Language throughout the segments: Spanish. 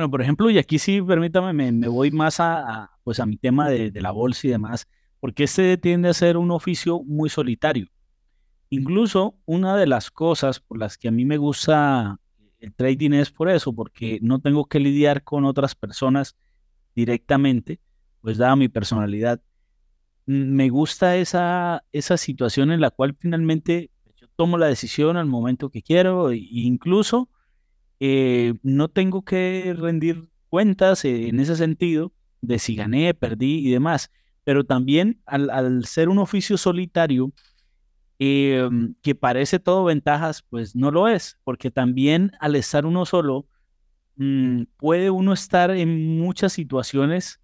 Bueno, por ejemplo, y aquí sí, permítame, me, voy más a, pues a mi tema de, de, la bolsa y demás, porque este tiende a ser un oficio muy solitario. Incluso una de las cosas por las que a mí me gusta el trading es por eso, porque no tengo que lidiar con otras personas directamente, pues dada mi personalidad. Mm, me gusta esa, esa situación en la cual finalmente yo tomo la decisión al momento que quiero e incluso eh, no tengo que rendir cuentas en ese sentido de si gané, perdí y demás. Pero también al, ser un oficio solitario, em, que parece todo ventajas, pues no lo es, porque también al estar uno solo, mm, puede uno estar en muchas situaciones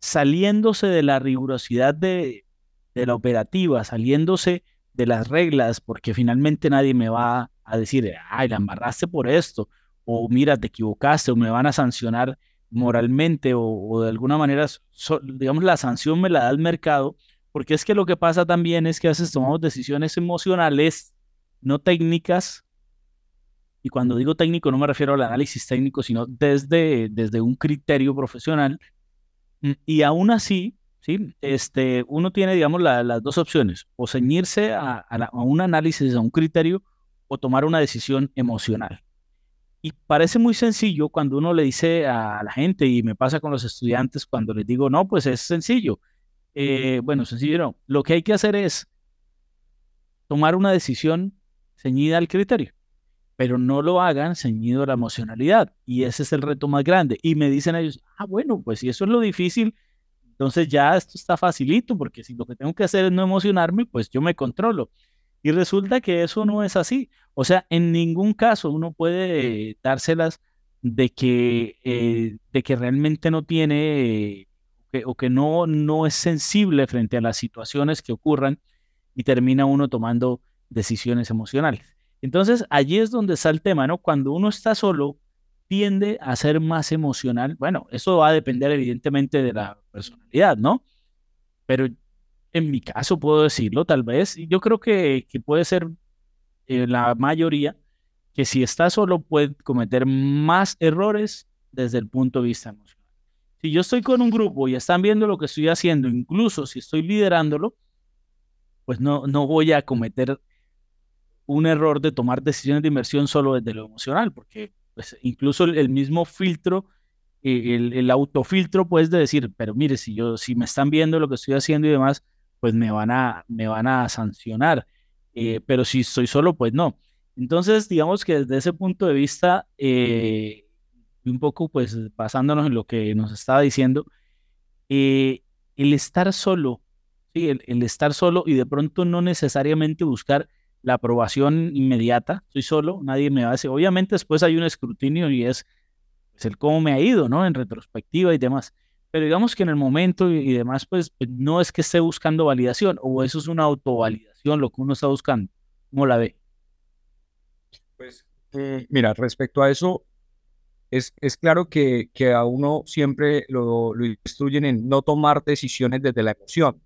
saliéndose de la rigurosidad de, de la operativa, saliéndose de las reglas, porque finalmente nadie me va a decir, ay, la embarraste por esto, o mira, te equivocaste, o me van a sancionar moralmente, o, de alguna manera, digamos, la sanción me la da el mercado, porque es que lo que pasa también es que a veces tomamos decisiones emocionales, no técnicas, y cuando digo técnico no me refiero al análisis técnico, sino desde, desde un criterio profesional, y aún así, ¿sí? este, uno tiene, digamos, las dos opciones, o ceñirse a, a un análisis, a un criterio, o tomar una decisión emocional. Y parece muy sencillo cuando uno le dice a la gente, y me pasa con los estudiantes cuando les digo, no, pues es sencillo. Eh, bueno, sencillo no. Lo que hay que hacer es tomar una decisión ceñida al criterio, pero no lo hagan ceñido a la emocionalidad. Y ese es el reto más grande. Y me dicen ellos, ah, bueno, pues si eso es lo difícil, entonces ya esto está facilito, porque si lo que tengo que hacer es no emocionarme, pues yo me controlo. Y resulta que eso no es así. O sea, en ningún caso uno puede dárselas de que, eh, de que realmente no tiene eh, o que no, no es sensible frente a las situaciones que ocurran y termina uno tomando decisiones emocionales. Entonces, allí es donde está el tema, ¿no? Cuando uno está solo, tiende a ser más emocional. Bueno, eso va a depender evidentemente de la personalidad, ¿no? Pero en mi caso puedo decirlo, tal vez, yo creo que, puede ser eh, la mayoría, que si está solo puede cometer más errores desde el punto de vista emocional. Si yo estoy con un grupo y están viendo lo que estoy haciendo, incluso si estoy liderándolo, pues no, no voy a cometer un error de tomar decisiones de inversión solo desde lo emocional, porque pues, incluso el, mismo filtro eh, el, el, autofiltro, puedes decir, pero mire, si yo, si me están viendo lo que estoy haciendo y demás, pues me van a, me van a sancionar. Eh, pero si estoy solo, pues no. Entonces, digamos que desde ese punto de vista, eh, un poco pues basándonos en lo que nos estaba diciendo, eh, el estar solo, el, estar solo y de pronto no necesariamente buscar la aprobación inmediata, soy solo, nadie me va a decir, obviamente después hay un escrutinio y es, es pues, el cómo me ha ido, ¿no? En retrospectiva y demás. Pero digamos que en el momento y, demás, pues, pues no es que esté buscando validación o eso es una autovalidación lo que uno está buscando. ¿Cómo la ve? Pues eh, mira, respecto a eso, es, es claro que, que, a uno siempre lo, instruyen en no tomar decisiones desde la emoción.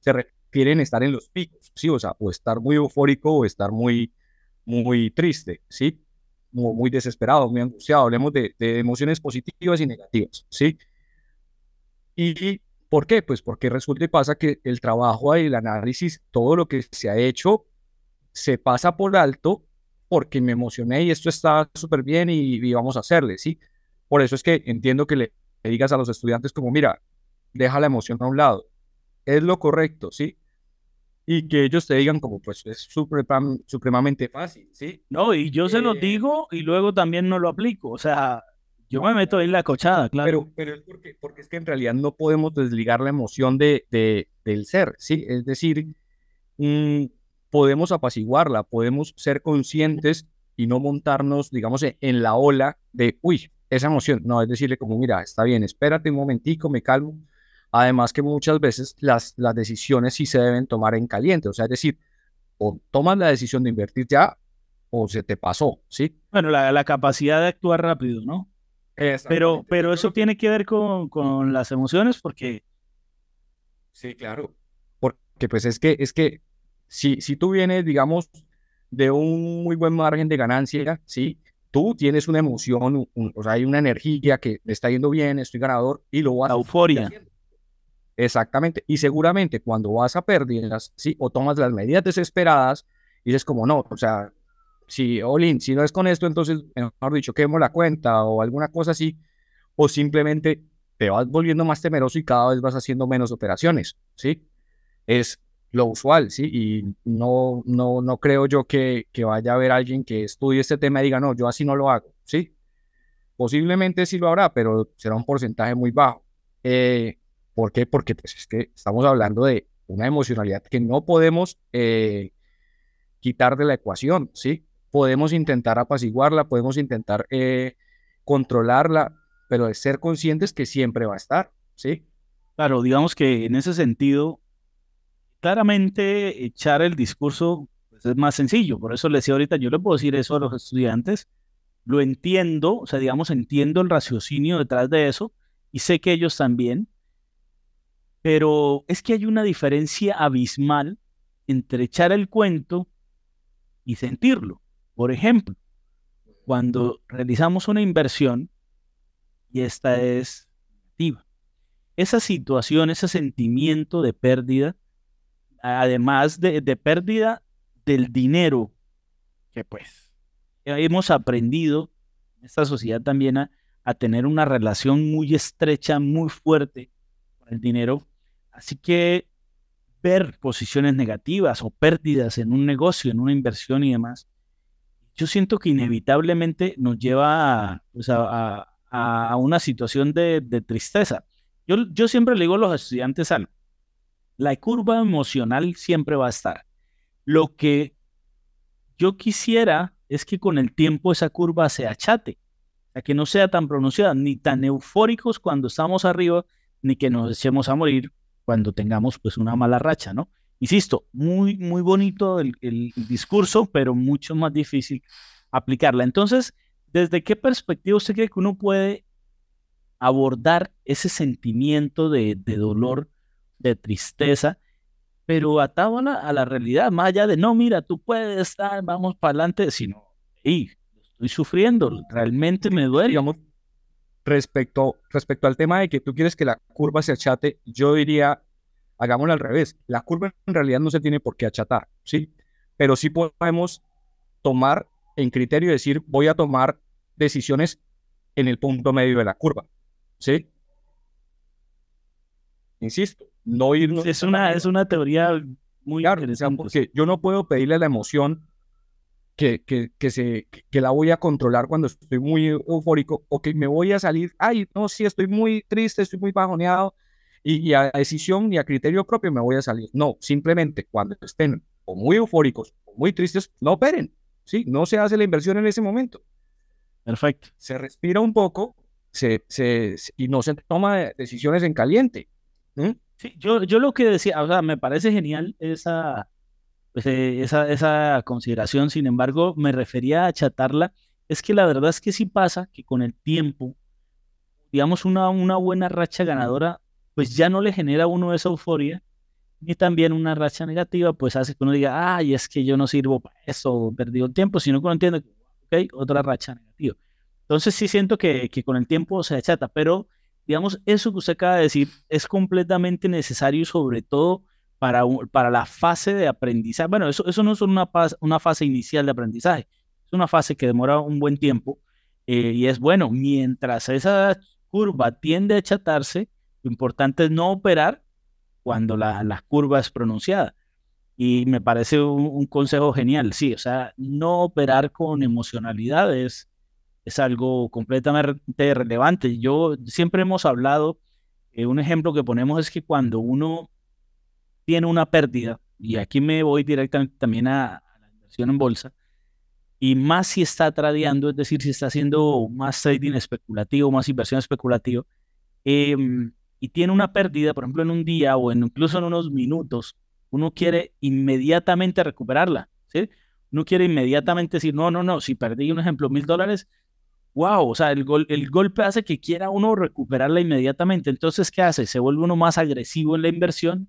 Se refieren a estar en los picos, ¿sí? O sea, o estar muy eufórico o estar muy, muy triste, ¿sí? Muy, muy desesperado, muy angustiado. Hablemos de, de, emociones positivas y negativas, ¿sí? ¿Y por qué? Pues porque resulta y pasa que el trabajo, ahí, el análisis, todo lo que se ha hecho, se pasa por alto porque me emocioné y esto está súper bien y, vamos a hacerle, ¿sí? Por eso es que entiendo que le, digas a los estudiantes como, mira, deja la emoción a un lado, es lo correcto, ¿sí? y que ellos te digan como pues es supremamente fácil, ¿sí? No, y yo se los eh, digo y luego también no lo aplico, o sea, yo me meto en la cochada, claro. Pero, pero es porque, porque es que en realidad no podemos desligar la emoción de, de del ser, ¿sí? Es decir, mm, podemos apaciguarla, podemos ser conscientes y no montarnos, digamos, e, en la ola de, uy, esa emoción. No, es decirle como, mira, está bien, espérate un momentico, me calmo. Además que muchas veces las, las decisiones sí se deben tomar en caliente, o sea, es decir, o tomas la decisión de invertir ya o se te pasó, ¿sí? Bueno, la, la capacidad de actuar rápido, ¿no? Pero, pero eso tiene que ver con, con, las emociones porque... Sí, claro. Porque pues es que, es que si, si tú vienes, digamos, de un muy buen margen de ganancia, ¿sí? Tú tienes una emoción, o sea, hay una energía que está yendo bien, estoy ganador y lo vas La euforia. Exactamente. Y seguramente cuando vas a pérdidas, ¿sí? O tomas las medidas desesperadas, dices como, no, o sea, si, Olin, si no es con esto, entonces, mejor dicho, quemo la cuenta o alguna cosa así, o simplemente te vas volviendo más temeroso y cada vez vas haciendo menos operaciones, ¿sí? Es lo usual, ¿sí? Y no, no, no creo yo que, vaya a haber alguien que estudie este tema y diga, no, yo así no lo hago, ¿sí? Posiblemente sí lo habrá, pero será un porcentaje muy bajo. Eh, ¿Por qué? Porque pues, es que estamos hablando de una emocionalidad que no podemos eh, quitar de la ecuación, ¿sí? podemos intentar apaciguarla, podemos intentar eh, controlarla, pero de ser conscientes que siempre va a estar, ¿sí? Claro, digamos que en ese sentido, claramente echar el discurso pues, es más sencillo, por eso les decía ahorita, yo les puedo decir eso a los estudiantes, lo entiendo, o sea, digamos, entiendo el raciocinio detrás de eso y sé que ellos también, pero es que hay una diferencia abismal entre echar el cuento y sentirlo. Por ejemplo, cuando realizamos una inversión y esta es negativa, esa situación, ese sentimiento de pérdida, además de, pérdida del dinero, que pues hemos aprendido en esta sociedad también a, a tener una relación muy estrecha, muy fuerte con el dinero. Así que ver posiciones negativas o pérdidas en un negocio, en una inversión y demás, yo siento que inevitablemente nos lleva a, pues, una situación de, tristeza. Yo, siempre le digo a los estudiantes la curva emocional siempre va a estar. Lo que yo quisiera es que con el tiempo esa curva se achate, que no sea tan pronunciada, ni tan eufóricos cuando estamos arriba, ni que nos echemos a morir cuando tengamos pues una mala racha, ¿no? insisto, muy, muy bonito el, discurso, pero mucho más difícil aplicarla. Entonces, ¿desde qué perspectiva usted cree que uno puede abordar ese sentimiento de, dolor, de tristeza, pero atado a la, realidad, más allá de, no, mira, tú puedes estar, vamos para adelante, sino, y estoy sufriendo, realmente me duele. Digamos, respecto, respecto al tema de que tú quieres que la curva se achate, yo diría hagámoslo al revés. La curva en realidad no se tiene por qué achatar, ¿sí? Pero sí podemos tomar en criterio decir, voy a tomar decisiones en el punto medio de la curva, ¿sí? Insisto, no irnos... Es una, es una teoría muy larga, interesante. porque yo no puedo pedirle la emoción que, que, se, que la voy a controlar cuando estoy muy eufórico o que me voy a salir, ay, no, sí, estoy muy triste, estoy muy bajoneado, y, a decisión ni a criterio propio me voy a salir. No, simplemente cuando estén o muy eufóricos o muy tristes, no operen. ¿sí? No se hace la inversión en ese momento. Perfecto. Se respira un poco se, se, y no se toma decisiones en caliente. Sí, yo, yo lo que decía, o sea, me parece genial esa, pues, eh, esa, esa consideración, sin embargo, me refería a chatarla. Es que la verdad es que sí pasa que con el tiempo, digamos, una, una buena racha ganadora pues ya no le genera a uno esa euforia, ni también una racha negativa, pues hace que uno diga, ay, es que yo no sirvo para eso, perdí el tiempo, sino que uno entiende, hay otra racha negativa. Entonces sí siento que, que con el tiempo se achata, pero digamos, eso que usted acaba de decir es completamente necesario, sobre todo para, para la fase de aprendizaje. Bueno, eso, eso no es una, una fase inicial de aprendizaje, es una fase que demora un buen tiempo eh, y es bueno, mientras esa curva tiende a achatarse, importante es no operar cuando la, las es pronunciada Y me parece un, consejo genial, sí, o sea, no operar con emocionalidades es, algo completamente relevante. Yo siempre hemos hablado, eh, un ejemplo que ponemos es que cuando uno tiene una pérdida, y aquí me voy directamente también a, la inversión en bolsa, y más si está tradeando, es decir, si está haciendo más trading especulativo, más inversión especulativa, eh, y tiene una pérdida, por ejemplo, en un día o incluso en unos minutos, uno quiere inmediatamente recuperarla, ¿sí? Uno quiere inmediatamente decir, no, no, no, si perdí, un ejemplo, mil dólares, wow, o sea, el, el golpe hace que quiera uno recuperarla inmediatamente. Entonces, ¿qué hace? Se vuelve uno más agresivo en la inversión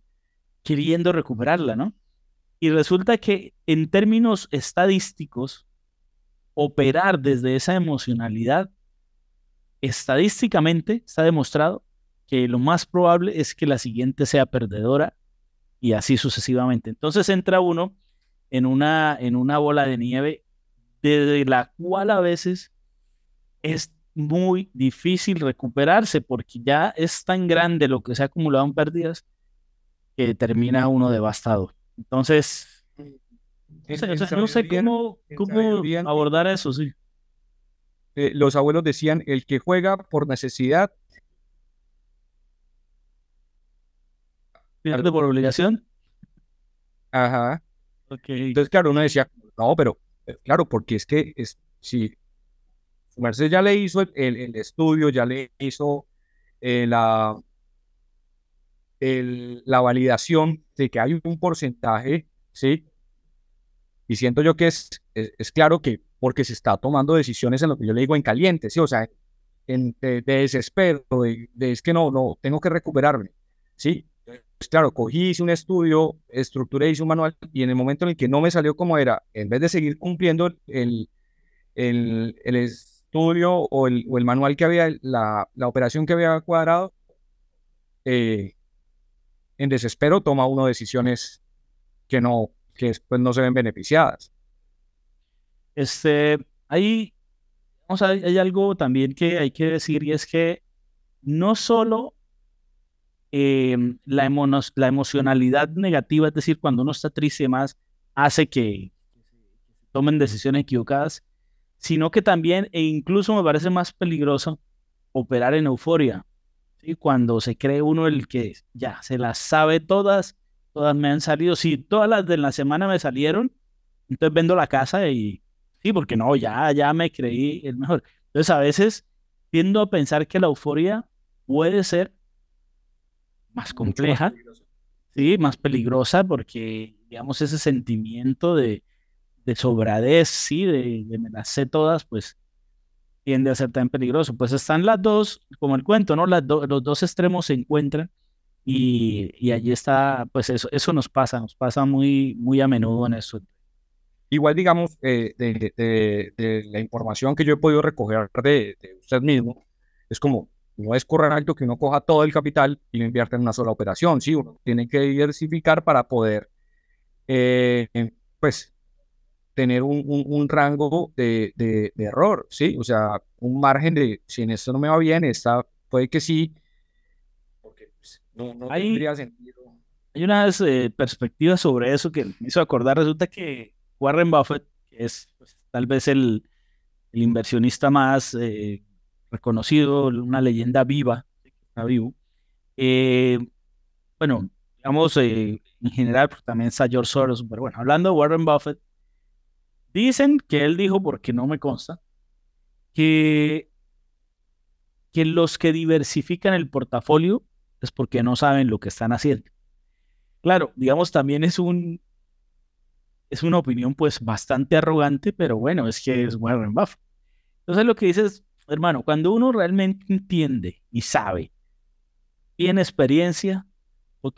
queriendo recuperarla, ¿no? Y resulta que en términos estadísticos, operar desde esa emocionalidad estadísticamente está demostrado que lo más probable es que la siguiente sea perdedora y así sucesivamente. Entonces entra uno en una, en una bola de nieve desde la cual a veces es muy difícil recuperarse porque ya es tan grande lo que se ha acumulado en pérdidas que termina uno devastado. Entonces, no, sé, cómo, cómo eh, abordar eso, sí. Eh, los abuelos decían, el que juega por necesidad por obligación. Ajá. Entonces, claro, uno decía, no, pero eh, claro, porque es que es, si Mercedes ya le hizo el, estudio, ya le hizo eh, la, la validación de que hay un porcentaje, ¿sí? Y siento yo que es, es, claro que porque se está tomando decisiones en lo que yo le digo en caliente, ¿sí? O sea, de, desespero, de, de, es que no, no, tengo que recuperarme, ¿sí? Pues, claro, cogí, hice un estudio, estructuré, hice un manual y en el momento en el que no me salió como era, en vez de seguir cumpliendo el, el, estudio o el, manual que había, la, la operación que había cuadrado, eh, en desespero toma uno decisiones que no, que después no se ven beneficiadas. Este, ahí, vamos a, hay algo también que hay que decir y es que no solo Em, la, la, emocionalidad negativa, es decir, cuando uno está triste más hace que tomen decisiones equivocadas, sino que también, e incluso me parece más peligroso, operar en euforia. ¿sí? Cuando se cree uno el que ya se las sabe todas, todas me han salido, si todas las de la semana me salieron, entonces vendo la casa y sí, porque no, ya, ya me creí el mejor. Entonces a veces tiendo a pensar que la euforia puede ser más compleja, más sí, más peligrosa porque, digamos, ese sentimiento de, de sobradez, sí, de, de, me todas, pues tiende a ser tan peligroso. Pues están las dos, como el cuento, ¿no? Las los dos extremos se encuentran y, y, allí está, pues eso, eso nos pasa, nos pasa muy, muy a menudo en eso. Igual, digamos, eh, de, de, de, la información que yo he podido recoger de, usted mismo, es como, no es correcto que uno coja todo el capital y lo invierta en una sola operación, sí, uno tiene que diversificar para poder, eh, pues, tener un, un, rango de, error, sí, o sea, un margen de, si en esto no me va bien, puede que sí, porque pues, no, hay, tendría sentido. Hay unas eh, perspectivas sobre eso que me hizo acordar, resulta que Warren Buffett, es pues, tal vez el, inversionista más... Eh, reconocido, una leyenda viva, vivo. Eh, bueno, digamos, eh, en general, pues, también está George Soros, pero bueno, hablando de Warren Buffett, dicen que él dijo, porque no me consta, que, que los que diversifican el portafolio es porque no saben lo que están haciendo. Claro, digamos, también es un, es una opinión pues bastante arrogante, pero bueno, es que es Warren Buffett. Entonces lo que es hermano, cuando uno realmente entiende y sabe, tiene experiencia,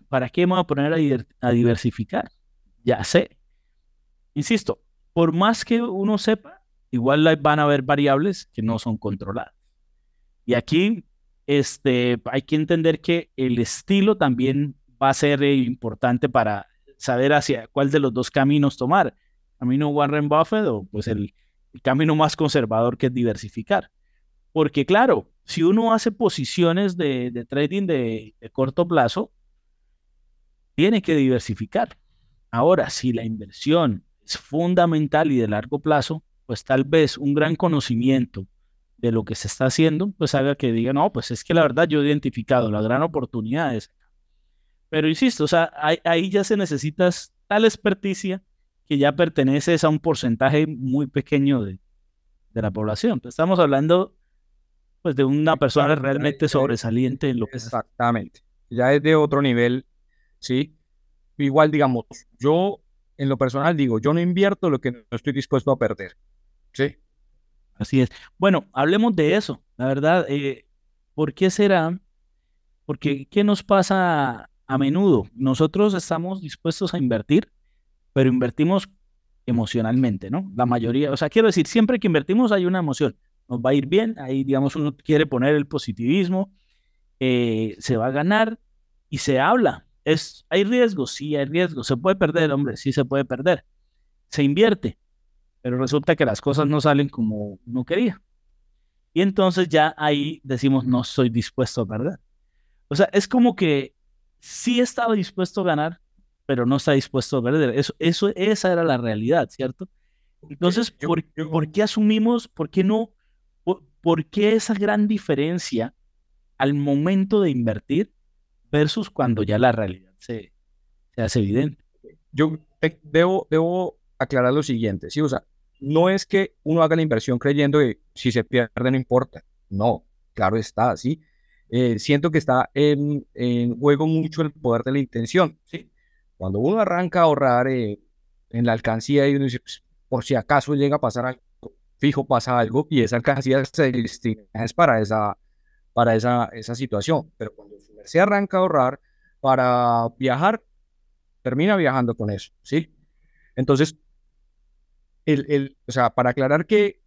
¿para qué voy a poner a, diversificar? Ya sé. Insisto, por más que uno sepa, igual van a haber variables que no son controladas. Y aquí este, hay que entender que el estilo también va a ser eh, importante para saber hacia cuál de los dos caminos tomar. Camino Warren Buffett o pues el camino más conservador que es diversificar. Porque claro, si uno hace posiciones de, de trading de, corto plazo, tiene que diversificar. Ahora, si la inversión es fundamental y de largo plazo, pues tal vez un gran conocimiento de lo que se está haciendo, pues haga que diga, no, pues es que la verdad yo he identificado la gran oportunidad Pero insisto, o sea, ahí, ya se necesita tal experticia que ya perteneces a un porcentaje muy pequeño de, de la población. estamos hablando pues de una persona realmente sobresaliente en lo que Exactamente. Ya es de otro nivel, ¿sí? Igual, digamos, yo en lo personal digo, yo no invierto lo que no estoy dispuesto a perder, ¿sí? Así es. Bueno, hablemos de eso, la verdad. Eh, ¿Por qué será? Porque, ¿qué nos pasa a menudo? Nosotros estamos dispuestos a invertir, pero invertimos emocionalmente, ¿no? La mayoría, o sea, quiero decir, siempre que invertimos hay una emoción nos va a ir bien, ahí digamos uno quiere poner el positivismo, eh, se va a ganar y se habla. Es, hay riesgo, sí, hay riesgo, se puede perder, hombre, sí se puede perder, se invierte, pero resulta que las cosas no salen como uno quería. Y entonces ya ahí decimos, no estoy dispuesto a perder. O sea, es como que sí estaba dispuesto a ganar, pero no está dispuesto a perder. Eso, eso, esa era la realidad, ¿cierto? Entonces, ¿por qué asumimos, por qué no ¿Por qué esa gran diferencia al momento de invertir versus cuando ya la realidad se, hace evidente? Yo eh, debo, debo aclarar lo siguiente, ¿sí? O no es que uno haga la inversión creyendo que si se pierde no importa. No, claro está, ¿sí? Eh, siento que está en, juego mucho el poder de la intención, ¿sí? Cuando uno arranca a ahorrar eh, en la alcancía y uno dice, pues, por si acaso llega a pasar algo, fijo pasa algo y esa alcancía se para esa, para esa, esa situación. Pero cuando se arranca a ahorrar para viajar, termina viajando con eso, ¿sí? Entonces, el, el, o sea, para aclarar que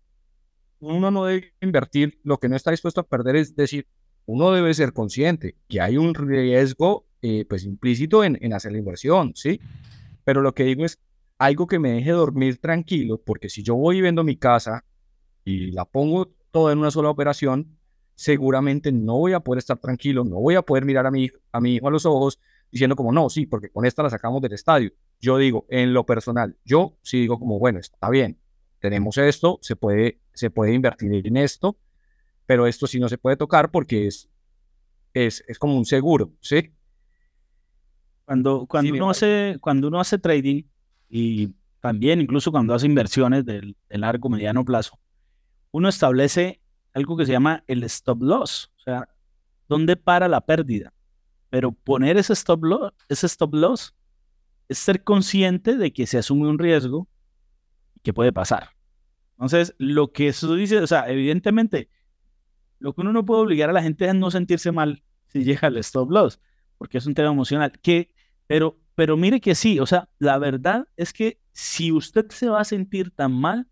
uno no debe invertir, lo que no está dispuesto a perder es decir, uno debe ser consciente que hay un riesgo eh, pues implícito en, en, hacer la inversión, ¿sí? Pero lo que digo es algo que me deje dormir tranquilo, porque si yo voy viendo vendo mi casa y la pongo toda en una sola operación, seguramente no voy a poder estar tranquilo, no voy a poder mirar a mi, a mi hijo a los ojos diciendo como, no, sí, porque con esta la sacamos del estadio. Yo digo, en lo personal, yo sí digo como, bueno, está bien, tenemos esto, se puede, se puede invertir en esto, pero esto sí no se puede tocar porque es, es, es como un seguro, ¿sí? Cuando, cuando, uno hace, cuando uno hace trading, y también incluso cuando hace inversiones del, largo, mediano plazo, uno establece algo que se llama el stop loss, o sea, dónde para la pérdida. Pero poner ese stop loss, ese stop loss es ser consciente de que se asume un riesgo que puede pasar. Entonces, lo que eso dice, o sea, evidentemente, lo que uno no puede obligar a la gente es no sentirse mal si llega al stop loss, porque es un tema emocional. Que, pero pero mire que sí, o sea, la verdad es que si usted se va a sentir tan mal,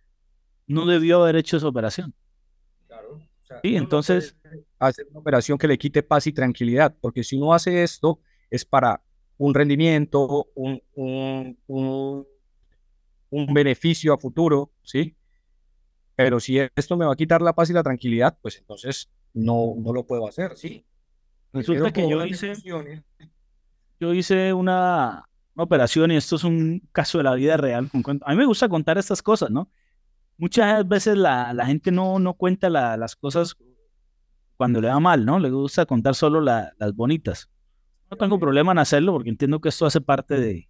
no debió haber hecho esa operación. Claro. sí, entonces... Hacer una operación que le quite paz y tranquilidad, porque si uno hace esto es para un rendimiento, un, un, un, beneficio a futuro, ¿sí? Pero si esto me va a quitar la paz y la tranquilidad, pues entonces no, no lo puedo hacer, ¿sí? Resulta que yo hice yo hice una, operación y esto es un caso de la vida real. A mí me gusta contar estas cosas, ¿no? Muchas veces la, la gente no, no cuenta las cosas cuando le va mal, ¿no? Le gusta contar solo las bonitas. No tengo problema en hacerlo porque entiendo que esto hace parte del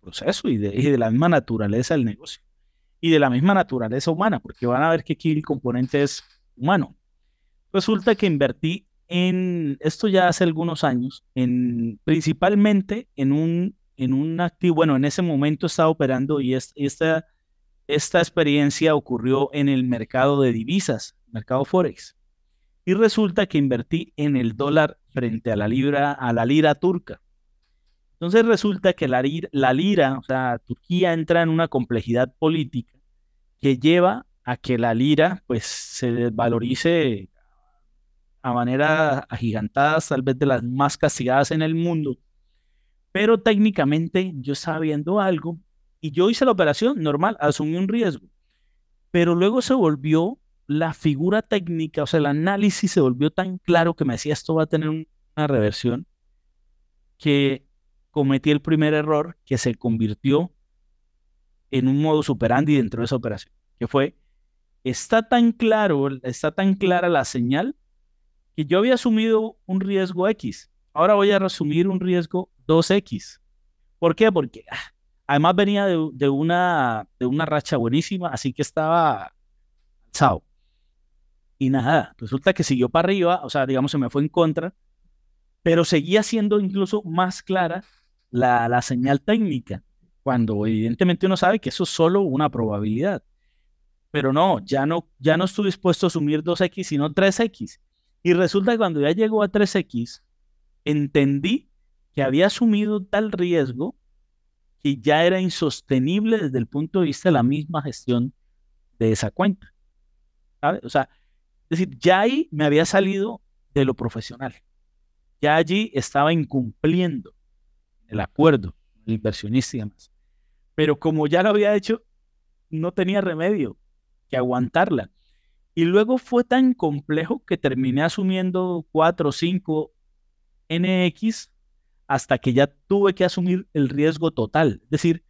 proceso y de, y de la misma naturaleza del negocio y de la misma naturaleza humana, porque van a ver que aquí el componente es humano. Resulta que invertí esto ya hace algunos años, principalmente en un, en un activo, bueno, en ese momento estaba operando y, esta, experiencia ocurrió en el mercado de divisas, mercado Forex. Y resulta que invertí en el dólar frente a la libra, a la lira turca. Entonces resulta que la, lira, o sea, Turquía entra en una complejidad política que lleva a que la lira pues se desvalorice a manera agigantada, tal vez de las más castigadas en el mundo. Pero técnicamente yo estaba viendo algo y yo hice la operación normal, asumí un riesgo. Pero luego se volvió la figura técnica, o sea, el análisis se volvió tan claro que me decía esto va a tener una reversión, que cometí el primer error que se convirtió en un modo superandi dentro de esa operación, que fue, está tan claro, está tan clara la señal que yo había asumido un riesgo X, ahora voy a asumir un riesgo 2X. ¿Por qué? Porque ah, además venía de, una, de una racha buenísima, así que estaba chao. Y nada, resulta que siguió para arriba, o sea, digamos, se me fue en contra, pero seguía siendo incluso más clara la, la señal técnica, cuando evidentemente uno sabe que eso es solo una probabilidad. Pero no, ya no, ya no estoy dispuesto a asumir 2X, sino 3X. Y resulta que cuando ya llegó a 3X, entendí que había asumido tal riesgo que ya era insostenible desde el punto de vista de la misma gestión de esa cuenta. O sea, es decir, ya ahí me había salido de lo profesional. Ya allí estaba incumpliendo el acuerdo, el inversionista y demás. Pero como ya lo había hecho, no tenía remedio que aguantarla. Y luego fue tan complejo que terminé asumiendo 4, 5 NX hasta que ya tuve que asumir el riesgo total. Es decir,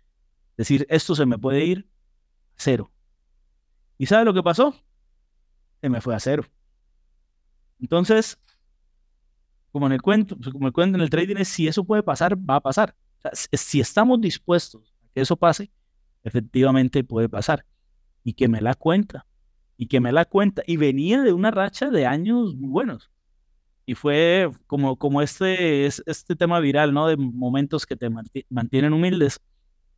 decir, esto se me puede ir a cero. ¿Y sabe lo que pasó? Se me fue a cero. Entonces, como en el cuento, pues, como el cuento en el trading si eso puede pasar, va a pasar. si estamos dispuestos a que eso pase, efectivamente puede pasar. Y que me la cuenta y quemé la cuenta. Y venía de una racha de años muy buenos. Y fue como, como este, este tema viral, ¿no? De momentos que te mantienen humildes.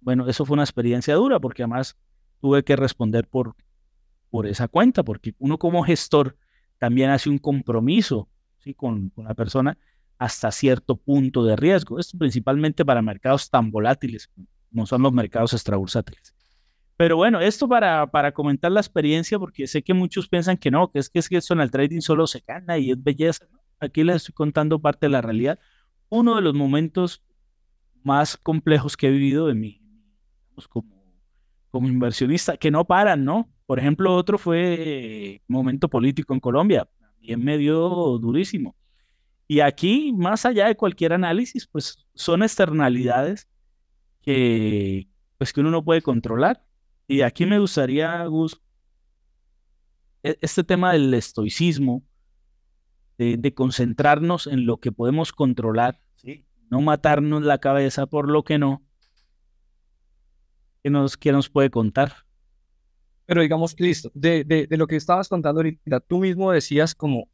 Bueno, eso fue una experiencia dura porque además tuve que responder por, por esa cuenta, porque uno como gestor también hace un compromiso ¿sí? con, una la persona hasta cierto punto de riesgo. Esto principalmente para mercados tan volátiles no son los mercados extrabursátiles. Pero bueno, esto para, para comentar la experiencia, porque sé que muchos piensan que no, que es que, es que eso en el trading solo se gana y es belleza. Aquí les estoy contando parte de la realidad. Uno de los momentos más complejos que he vivido de mí, pues, como, como inversionista, que no paran, ¿no? Por ejemplo, otro fue momento político en Colombia, también me dio durísimo. Y aquí, más allá de cualquier análisis, pues son externalidades que, pues, que uno no puede controlar y aquí me gustaría, Gus, e-, este tema del estoicismo, de, concentrarnos en lo que podemos controlar, ¿sí? no matarnos la cabeza por lo que no, ¿qué nos, nos puede contar? Pero digamos, listo, de, lo que estabas contando ahorita, tú mismo decías como,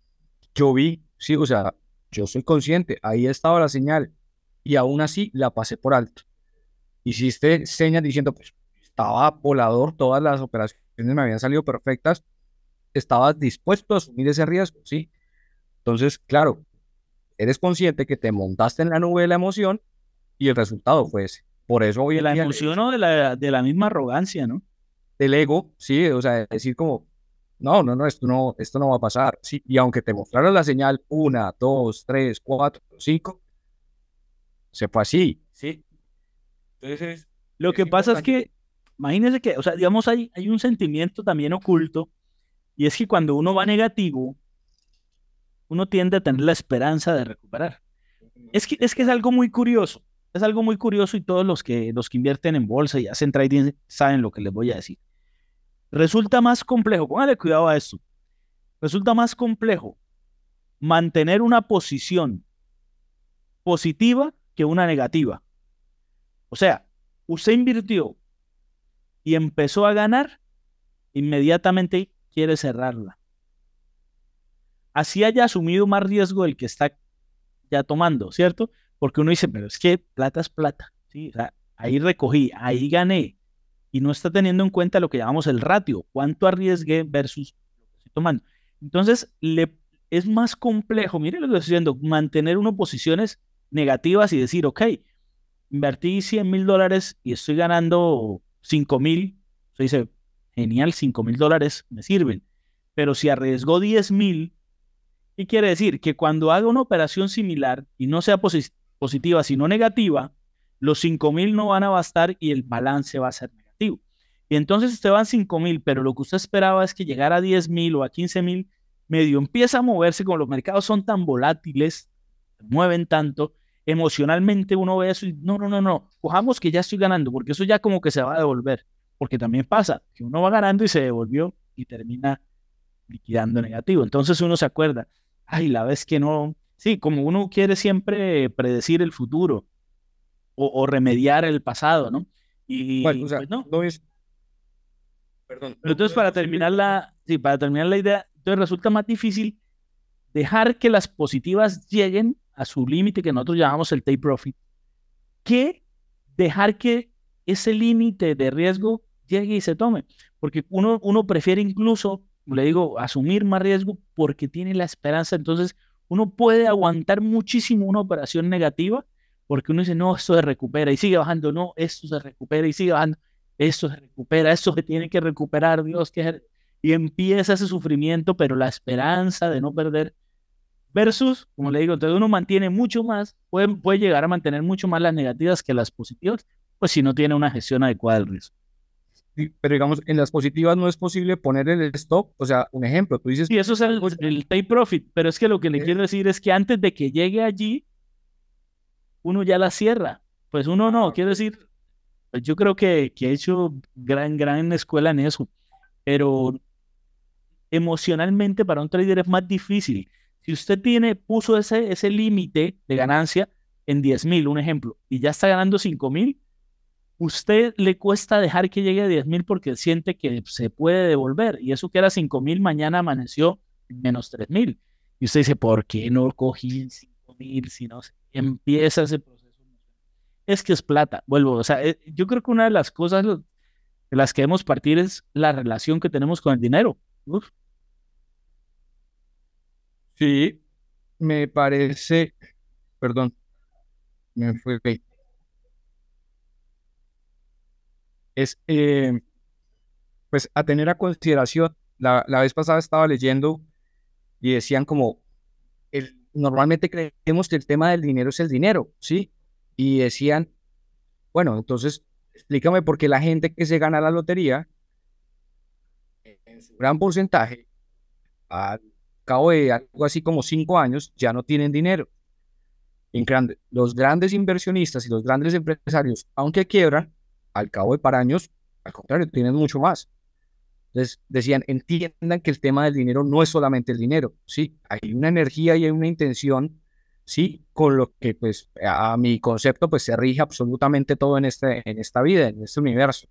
yo vi, sí, o sea, yo soy consciente, ahí estaba la señal, y aún así la pasé por alto. Hiciste señas diciendo, pues, estaba volador, todas las operaciones me habían salido perfectas, estabas dispuesto a asumir ese riesgo, ¿sí? Entonces, claro, eres consciente que te montaste en la nube de la emoción y el resultado fue ese. Por eso hoy de la emoción o de la, de la misma arrogancia, ¿no? Del ego, sí, o sea, decir como, no, no, no, esto no, esto no va a pasar, sí, y aunque te mostraron la señal una, dos, tres, cuatro, cinco, se fue así. Sí. Entonces, lo que pasa es que imagínense que, o sea, digamos, hay, hay un sentimiento también oculto, y es que cuando uno va negativo, uno tiende a tener la esperanza de recuperar. Es que es, que es algo muy curioso, es algo muy curioso y todos los que, los que invierten en bolsa y hacen trading saben lo que les voy a decir. Resulta más complejo, póngale cuidado a esto, resulta más complejo mantener una posición positiva que una negativa. O sea, usted invirtió y empezó a ganar, inmediatamente quiere cerrarla. Así haya asumido más riesgo el que está ya tomando, ¿cierto? Porque uno dice, pero es que plata es plata. ahí recogí, ahí gané. Y no está teniendo en cuenta lo que llamamos el ratio, cuánto arriesgué versus lo que estoy tomando. Entonces, le, es más complejo, Mire lo que estoy diciendo, mantener unas posiciones negativas y decir, ok, invertí 100 mil dólares y estoy ganando 5 mil, se dice, genial, 5 mil dólares me sirven. Pero si arriesgó 10 mil, ¿qué quiere decir? Que cuando haga una operación similar y no sea positiva, sino negativa, los 5 mil no van a bastar y el balance va a ser negativo. Y entonces usted va a 5 mil, pero lo que usted esperaba es que llegara a 10 mil o a 15 mil, medio empieza a moverse, como los mercados son tan volátiles, mueven tanto, emocionalmente uno ve eso y no, no, no, no, cojamos que ya estoy ganando, porque eso ya como que se va a devolver, porque también pasa que uno va ganando y se devolvió y termina liquidando negativo. Entonces uno se acuerda, ay, la vez que no, sí, como uno quiere siempre predecir el futuro o, remediar el pasado, ¿no? Y pues no. es... Perdón. entonces, para terminar la, sí, para terminar la idea, entonces resulta más difícil dejar que las positivas lleguen a su límite que nosotros llamamos el take profit, que dejar que ese límite de riesgo llegue y se tome. Porque uno, uno prefiere incluso, le digo, asumir más riesgo porque tiene la esperanza. Entonces, uno puede aguantar muchísimo una operación negativa porque uno dice, no, esto se recupera y sigue bajando, no, esto se recupera y sigue bajando, esto se recupera, esto se tiene que recuperar, Dios, que... Y empieza ese sufrimiento, pero la esperanza de no perder Versus, como le digo, entonces uno mantiene mucho más, puede, puede llegar a mantener mucho más las negativas que las positivas, pues si no tiene una gestión adecuada del riesgo. pero digamos, en las positivas no es posible poner el stop. O sea, un ejemplo, tú dices. Y eso es el, pues, el take profit, pero es que lo que le eh quiero decir es que antes de que llegue allí, uno ya la cierra. Pues uno no, ah, quiero decir, yo creo que, que he hecho gran, gran escuela en eso, pero emocionalmente para un trader es más difícil si usted tiene, puso ese, ese límite de ganancia en 10 mil, un ejemplo, y ya está ganando 5 mil, usted le cuesta dejar que llegue a 10 mil porque siente que se puede devolver. Y eso que era 5 mil, mañana amaneció menos 3 mil. Y usted dice, ¿por qué no cogí 5 mil? Si no, empieza ese proceso. Es que es plata. Vuelvo, o sea, eh, yo creo que una de las cosas de las que debemos partir es la relación que tenemos con el dinero. Sí, me parece, perdón, me fui. Es, eh, pues a tener a consideración, la, vez pasada estaba leyendo y decían como, normalmente creemos que el tema del dinero es el dinero, ¿sí? Y decían, bueno, entonces explícame por qué la gente que se gana la lotería, en su gran porcentaje, cabo de algo así como cinco años, ya no tienen dinero. los grandes inversionistas y los grandes empresarios, aunque quiebran, al cabo de para años, al contrario, tienen mucho más. Entonces, decían, entiendan que el tema del dinero no es solamente el dinero, ¿sí? Hay una energía y hay una intención, ¿sí? Con lo que, pues, a, mi concepto, pues, se rige absolutamente todo en, este, en esta vida, en este universo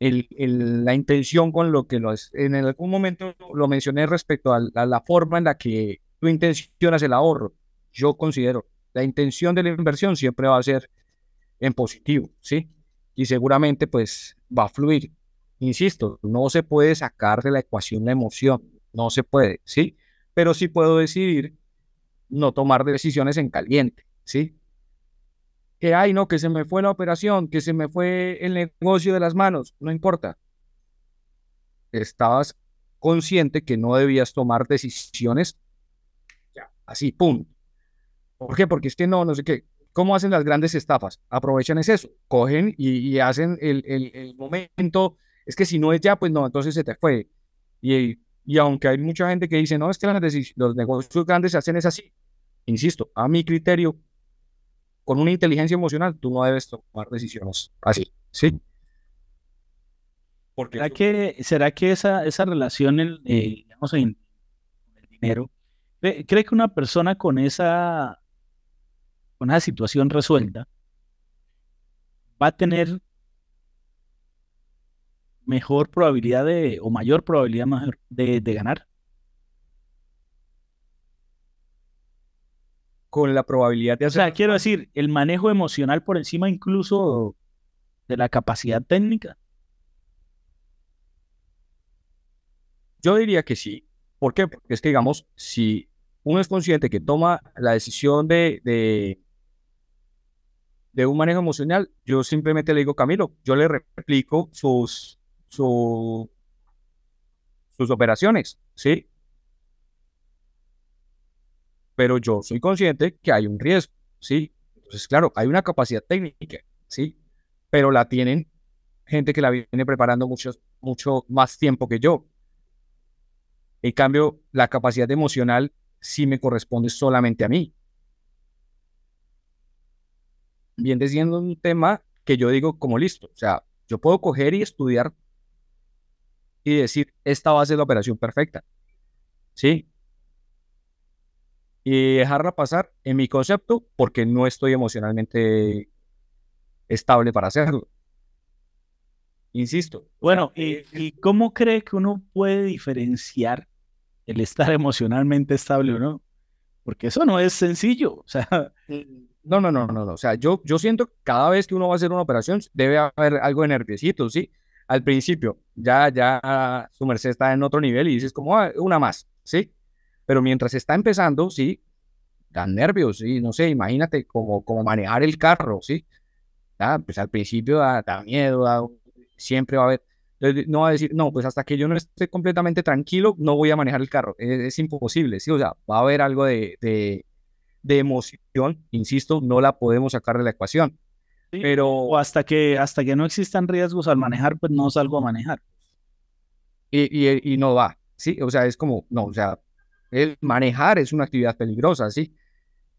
el, la intención con lo que es en algún momento lo mencioné respecto a, a, la forma en la que tú intencionas el ahorro. Yo considero la intención de la inversión siempre va a ser en positivo, ¿sí? Y seguramente pues va a fluir. Insisto, no se puede sacar de la ecuación la emoción, no se puede, ¿sí? Pero sí puedo decidir no tomar decisiones en caliente, ¿sí? que ay, no, que se me fue la operación, que se me fue el negocio de las manos, no importa. Estabas consciente que no debías tomar decisiones así, pum. ¿Por qué? Porque es que no, no sé qué. ¿Cómo hacen las grandes estafas? Aprovechan es eso, cogen y, hacen el, el, momento, es que si no es ya, pues no, entonces se te fue. Y, y aunque hay mucha gente que dice, no, es que los negocios grandes se hacen es así, insisto, a mi criterio, con una inteligencia emocional tú no debes tomar decisiones así, ¿sí? Porque ¿Será, que, ¿será que esa, esa relación, el, eh, digamos, en el dinero, ¿cree, que una persona con esa, con esa situación resuelta va a tener mejor probabilidad de, o mayor probabilidad de, de ganar? con la probabilidad de hacer... O sea, quiero decir, el manejo emocional por encima incluso de la capacidad técnica. Yo diría que sí. ¿Por qué? Porque es que, digamos, si uno es consciente que toma la decisión de, de, un manejo emocional, yo simplemente le digo, Camilo, yo le replico sus, su, sus operaciones, ¿sí? pero yo soy consciente que hay un riesgo, ¿sí? Entonces, claro, hay una capacidad técnica, ¿sí? Pero la tienen gente que la viene preparando mucho, mucho más tiempo que yo. En cambio, la capacidad emocional sí me corresponde solamente a mí. Viene siendo un tema que yo digo como listo, o sea, yo puedo coger y estudiar y decir, esta base a la operación perfecta. ¿Sí? y dejarla pasar en mi concepto porque no estoy emocionalmente estable para hacerlo. Insisto. Bueno, eh, ¿y, cómo cree que uno puede diferenciar el estar emocionalmente estable o no? Porque eso no es sencillo. O sea, mm, no, no, no, no, no. O sea, yo, yo siento que cada vez que uno va a hacer una operación debe haber algo de nerviosito, ¿sí? Al principio, ya, ya su merced está en otro nivel y dices como ah, una más, ¿sí? Pero mientras está empezando, sí, dan nervios, sí, no sé, imagínate como, manejar el carro, sí. Ah, pues al principio da, miedo, siempre va a haber. no va a decir, no, pues hasta que yo no esté completamente tranquilo, no voy a manejar el carro. Es, imposible, sí, o sea, va a haber algo de, de, emoción, insisto, no la podemos sacar de la ecuación. pero... O hasta que, hasta que no existan riesgos al manejar, pues no salgo a manejar. y, y, no va, sí, o sea, es como, no, o sea, el manejar es una actividad peligrosa, sí.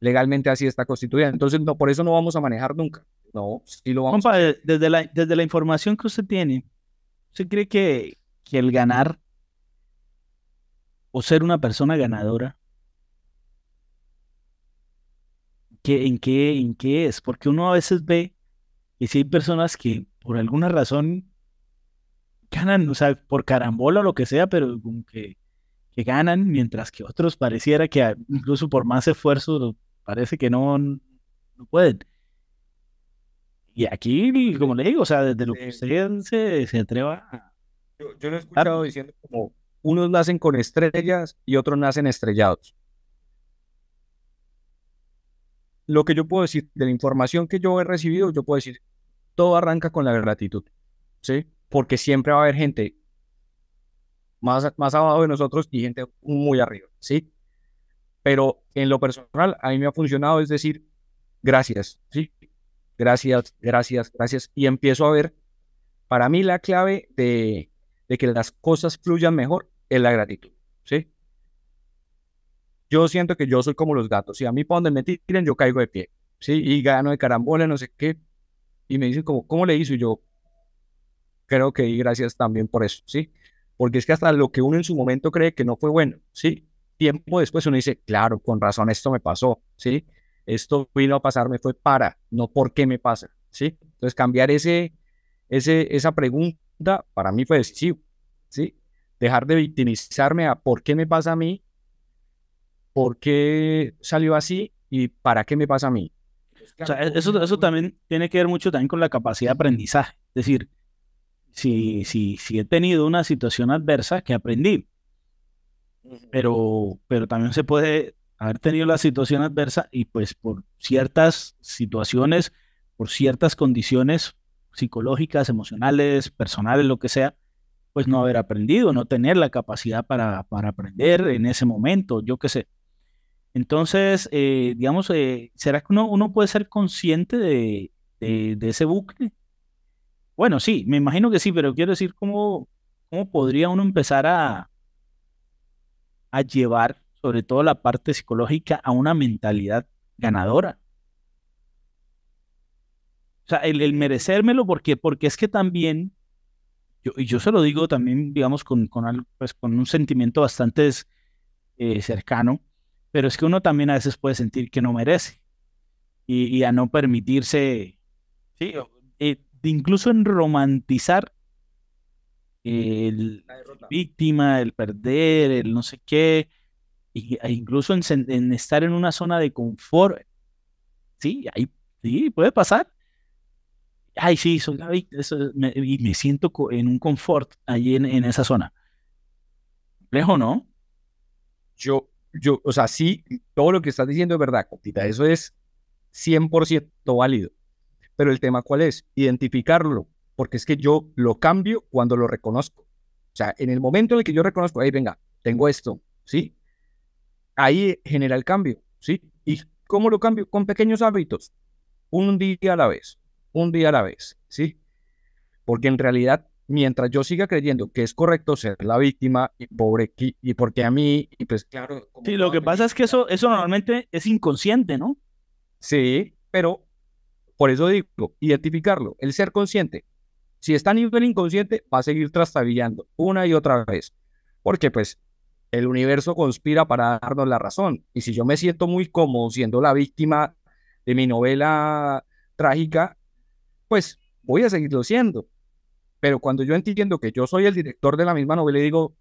Legalmente así está constituida. Entonces, no, por eso no vamos a manejar nunca. No, sí lo vamos a... desde la, desde la información que usted tiene, ¿usted cree que, que el ganar o ser una persona ganadora en, qué, en qué es, porque uno a veces ve que si hay personas que por alguna razón ganan, o sea, por carambola o lo que sea, pero como que que ganan, mientras que otros pareciera que incluso por más esfuerzo parece que no, no pueden. Y aquí, como le digo, o sea, desde lo que se, atreva a... Yo, yo, lo he escuchado diciendo como unos nacen con estrellas y otros nacen estrellados. Lo que yo puedo decir de la información que yo he recibido, yo puedo decir, todo arranca con la gratitud, ¿sí? Porque siempre va a haber gente más, más abajo de nosotros y gente muy arriba, ¿sí? Pero en lo personal, a mí me ha funcionado, es decir, gracias, ¿sí? Gracias, gracias, gracias. Y empiezo a ver, para mí la clave de, de que las cosas fluyan mejor es la gratitud, ¿sí? Yo siento que yo soy como los gatos, si a mí para donde me tiren, yo caigo de pie, ¿sí? Y gano de carambola, no sé qué. Y me dicen, como, ¿cómo le hizo? Y yo, creo que gracias también por eso, ¿sí? porque es que hasta lo que uno en su momento cree que no fue bueno, ¿sí? Tiempo después uno dice, claro, con razón esto me pasó, ¿sí? Esto vino a pasarme fue para, no por qué me pasa, ¿sí? Entonces cambiar ese, ese, esa pregunta para mí fue decisivo, ¿sí? Dejar de victimizarme a por qué me pasa a mí, por qué salió así y para qué me pasa a mí. O sea, e, eso, eso también tiene que ver mucho también con la capacidad de aprendizaje. Es decir, si, si, he tenido una situación adversa que aprendí. Pero, pero también se puede haber tenido la situación adversa y pues por ciertas situaciones, por ciertas condiciones psicológicas, emocionales, personales, lo que sea, pues no haber aprendido, no tener la capacidad para, aprender en ese momento, yo qué sé. Entonces, eh, digamos, eh, ¿será que uno, uno, puede ser consciente de, de ese bucle? Bueno, sí, me imagino que sí, pero quiero decir cómo, cómo podría uno empezar a, a llevar sobre todo la parte psicológica a una mentalidad ganadora. O sea, el, el merecérmelo, porque, porque es que también, yo, y yo se lo digo también, digamos, con, algo, pues, con un sentimiento bastante eh, cercano, pero es que uno también a veces puede sentir que no merece y, y a no permitirse, sí, incluso en romantizar el la víctima, el perder, el no sé qué, e incluso en, estar en una zona de confort. Sí, ahí sí, puede pasar. Ay, sí, soy la víctima, me, y me siento en un confort ahí en, esa zona. Complejo, ¿no? Yo, yo, o sea, sí, todo lo que estás diciendo es verdad, Copita, eso es 100% válido. Pero el tema cuál es? Identificarlo, porque es que yo lo cambio cuando lo reconozco. O sea, en el momento en el que yo reconozco, ahí, venga, tengo esto, ¿sí? Ahí genera el cambio, ¿sí? ¿Y cómo lo cambio? Con pequeños hábitos, un día a la vez, un día a la vez, ¿sí? Porque en realidad, mientras yo siga creyendo que es correcto ser la víctima y pobre, y porque a mí, y pues claro... Sí, lo que pasa es que eso, eso normalmente es inconsciente, ¿no? Sí, pero por eso digo, identificarlo, el ser consciente. Si está en nivel inconsciente, va a seguir trastabillando una y otra vez. Porque pues el universo conspira para darnos la razón. Y si yo me siento muy cómodo siendo la víctima de mi novela trágica, pues voy a seguirlo siendo. Pero cuando yo entiendo que yo soy el director de la misma novela y digo,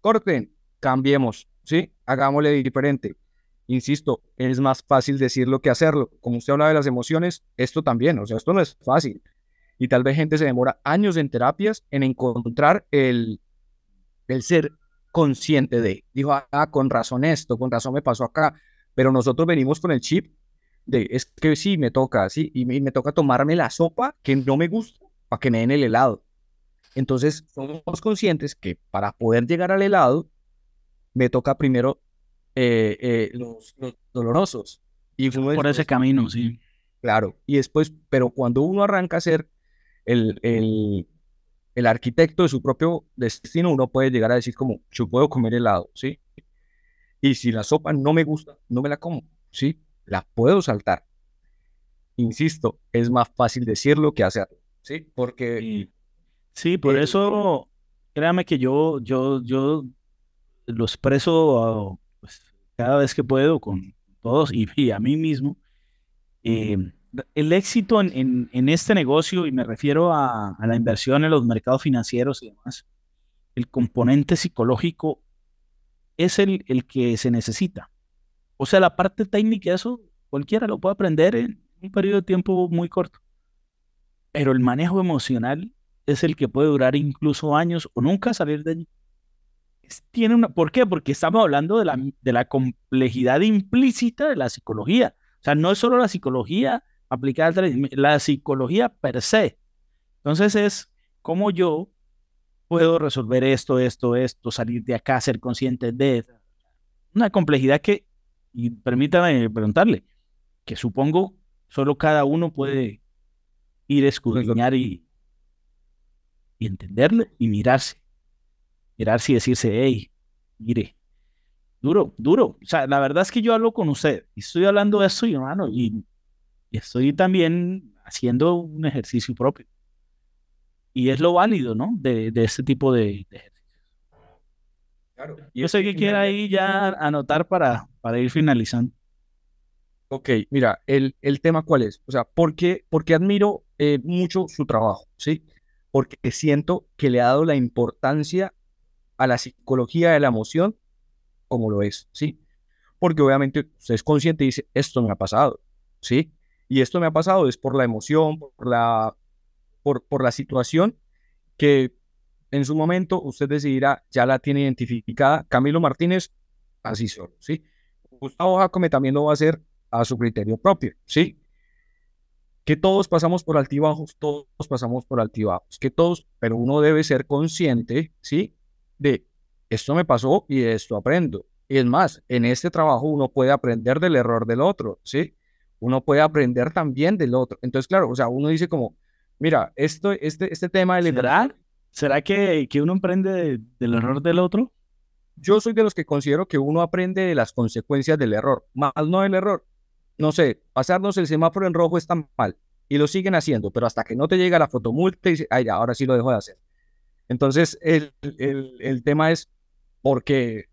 corten, cambiemos, ¿sí? Hagámosle diferente. Insisto, es más fácil decirlo que hacerlo. Como usted habla de las emociones, esto también, o sea, esto no es fácil. Y tal vez gente se demora años en terapias en encontrar el, ser consciente de, dijo, ah, con razón esto, con razón me pasó acá, pero nosotros venimos con el chip de, es que sí, me toca, sí, y me toca tomarme la sopa que no me gusta para que me den el helado. Entonces, somos conscientes que para poder llegar al helado, me toca primero eh, eh, los, dolorosos. Y por ese camino, sí. Claro, y después, pero cuando uno arranca a ser el, el, el arquitecto de su propio destino, uno puede llegar a decir como, yo puedo comer helado, ¿sí? Y si la sopa no me gusta, no me la como, ¿sí? La puedo saltar. Insisto, es más fácil decirlo que hacerlo, ¿sí? Porque... Sí, por eh, eso, créame que yo, yo, yo lo expreso cada vez que puedo con todos y, a mí mismo. Eh, el éxito en, este negocio, y me refiero a, la inversión en los mercados financieros y demás, el componente psicológico es el, que se necesita. O sea, la parte técnica, eso cualquiera lo puede aprender en un periodo de tiempo muy corto. Pero el manejo emocional es el que puede durar incluso años o nunca salir de allí tiene una... ¿Por qué? Porque estamos hablando de la, de la complejidad implícita de la psicología. O sea, no es solo la psicología aplicada al la psicología per se. Entonces es como yo puedo resolver esto, esto, esto, salir de acá, ser consciente de una complejidad que, y permítame preguntarle, que supongo solo cada uno puede ir a escudriñar y, y entenderlo y mirarse. Mirar si decirse, hey, mire, duro, duro. O sea, la verdad es que yo hablo con usted y estoy hablando de eso, y, hermano, y, estoy también haciendo un ejercicio propio. Y es lo válido, ¿no? De, de este tipo de, ejercicios. Claro. Yo sé que quiere ahí ya anotar para, para ir finalizando. Ok, mira, el, el tema cuál es. O sea, ¿por porque admiro eh, mucho su trabajo? ¿Sí? Porque siento que le ha dado la importancia a la psicología de la emoción como lo es, ¿sí? Porque obviamente usted es consciente y dice, esto me ha pasado, ¿sí? Y esto me ha pasado es por la emoción, por la, por, por la situación que en su momento usted decidirá, ya la tiene identificada. Camilo Martínez, así solo, ¿sí? Gustavo Jacome también lo va a hacer a su criterio propio, ¿sí? Que todos pasamos por altibajos, todos pasamos por altibajos, que todos, pero uno debe ser consciente, ¿sí? de esto me pasó y de esto aprendo. Y es más, en este trabajo uno puede aprender del error del otro, ¿sí? Uno puede aprender también del otro. Entonces, claro, o sea, uno dice como, mira, esto, este, este tema del ¿Será, ¿Será que, que uno aprende del error del otro? Yo soy de los que considero que uno aprende de las consecuencias del error, mal no del error. No sé, pasarnos el semáforo en rojo es tan mal y lo siguen haciendo, pero hasta que no te llega la fotomulta y dice, ay, ahora sí lo dejo de hacer. Entonces, el, tema es porque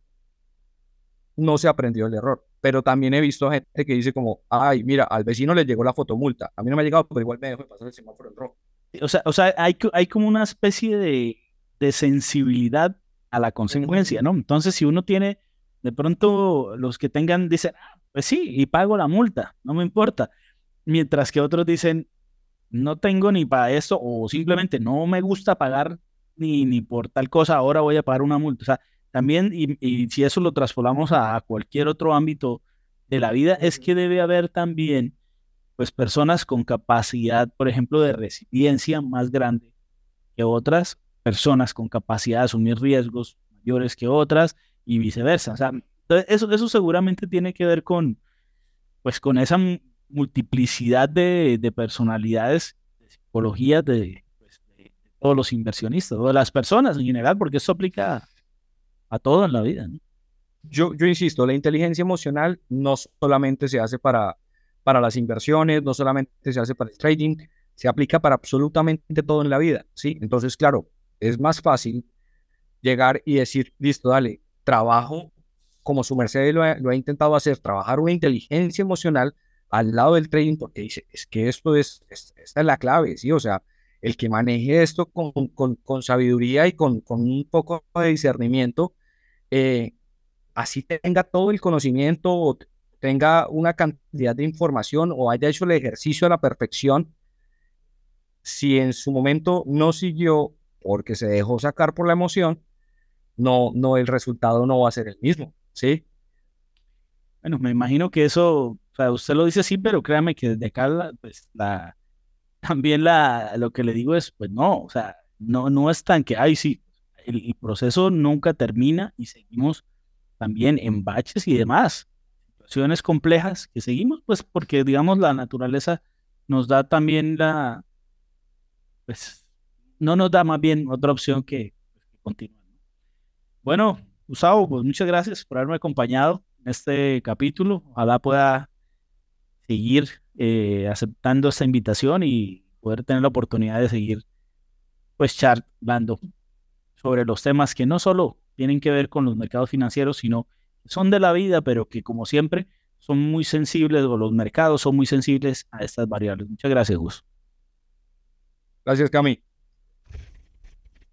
no se aprendió el error. Pero también he visto gente que dice como, ay, mira, al vecino le llegó la fotomulta. A mí no me ha llegado, pero igual me dejó pasar el semáforo en rojo. O sea, o sea hay, hay como una especie de, sensibilidad a la consecuencia, ¿no? Entonces, si uno tiene, de pronto los que tengan dicen, ah, pues sí, y pago la multa, no me importa. Mientras que otros dicen, no tengo ni para eso, o simplemente no me gusta pagar ni, ni por tal cosa, ahora voy a pagar una multa. O sea, también, y, si eso lo traspolamos a, cualquier otro ámbito de la vida, es que debe haber también pues personas con capacidad, por ejemplo, de resiliencia más grande que otras, personas con capacidad de asumir riesgos mayores que otras y viceversa. O sea, eso, eso seguramente tiene que ver con, pues, con esa multiplicidad de, de personalidades, de psicologías, de o los inversionistas, todas las personas en general, porque eso aplica a todo en la vida. Yo, yo insisto, la inteligencia emocional no solamente se hace para, para las inversiones, no solamente se hace para el trading, se aplica para absolutamente todo en la vida, ¿sí? Entonces, claro, es más fácil llegar y decir, listo, dale, trabajo como su Mercedes lo ha, intentado hacer, trabajar una inteligencia emocional al lado del trading, porque dice, es que esto es, es esta es la clave, ¿sí? O sea, el que maneje esto con, sabiduría y con, un poco de discernimiento, eh, así tenga todo el conocimiento o tenga una cantidad de información o haya hecho el ejercicio a la perfección, si en su momento no siguió porque se dejó sacar por la emoción, no, no, el resultado no va a ser el mismo, ¿sí? Bueno, me imagino que eso, o usted lo dice así, pero créame que desde acá la, pues, también la, lo que le digo es, pues no, o sea, no, no es tan que, ay, sí, el, proceso nunca termina y seguimos también en baches y demás, situaciones complejas que seguimos, pues porque, digamos, la naturaleza nos da también la, pues, no nos da más bien otra opción que, que continuar. Bueno, Gustavo, pues muchas gracias por haberme acompañado en este capítulo. Ojalá pueda seguir eh, aceptando esta invitación y poder tener la oportunidad de seguir pues charlando sobre los temas que no solo tienen que ver con los mercados financieros, sino son de la vida, pero que como siempre son muy sensibles o los mercados son muy sensibles a estas variables. Muchas gracias, Gus. Gracias, Cami.